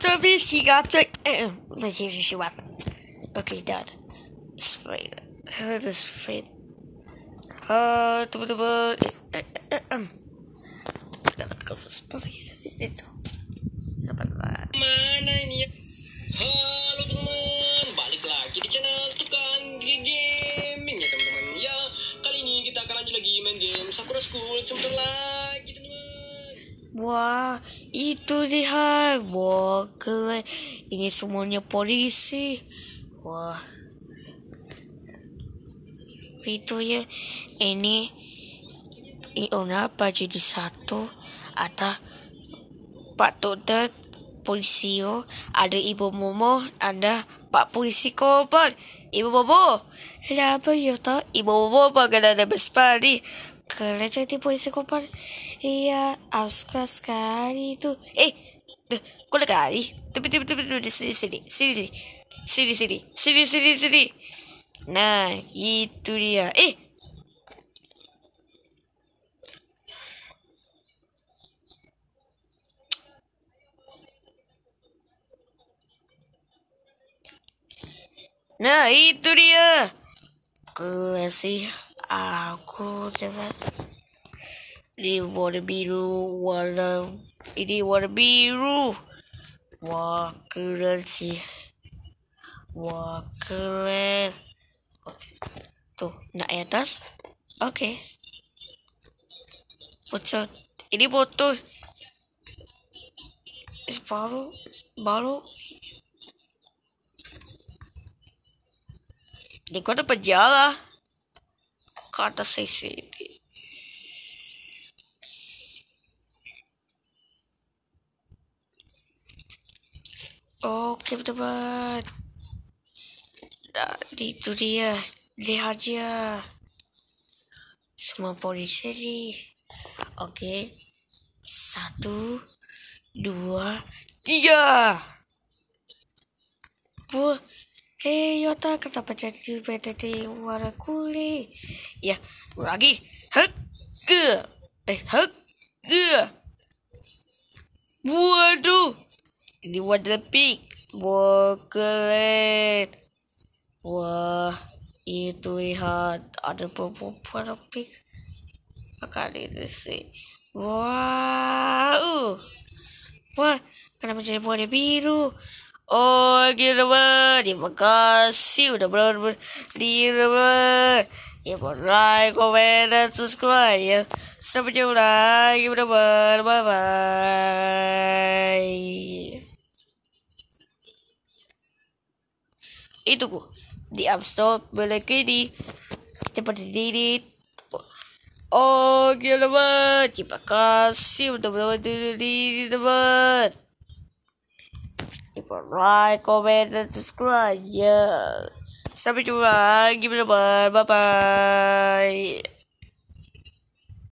told me she got the. Let's see if she went. Okay, dad. It's fine. It is fine. Uh, Mana ini Wah, itu dia. Wah, keren. Ini semuanya polisi. Wah. itu ya, ini Iona jadi satu ada Pak polisi yo. ada Ibu Momo ada Pak Polisi Korban Ibu Momo kenapa ya ta, Ibu Momo bagaimana ada bespari Credete tipo ese compar e iya, aos cascari itu. eh quelle tapi tepi tepi tepi tepi sini sini sini sini sini sini sini sini nah itu dia eh Nah itu dia Gue sih aku coba di warna biru warna ini warna biru wah keren sih wah keren tuh nak atas oke okay. ini botol separuh baru ini kota penjara atas size ఇది Oke teman-teman Nah itu dia Lihat dia Semua polisi ni Oke Satu Dua Tiga Buah. Hei eh, Yota, kenapa jadi PTT warakuli? Ya, lagi. Hek, ke. Eh, hek, ke. Waduh. Ini wadah pig. Bokelet. Wah, itu lihat. Ada beberapa wadah pig. Akan ini sih. Wow. Uh. Wah, kenapa jadi warna biru? Oh gimana? terima kasih udah belum di Ya mau like, komen, dan subscribe ya. Sampai jumpa lagi bener Bye bye. Itu ku di App Store memiliki di seperti diri. Oh gila banget. Terima kasih udah bener di teman. People like, comment, dan subscribe. Ya. Yeah. Sampai jumpa lagi, Bye bye.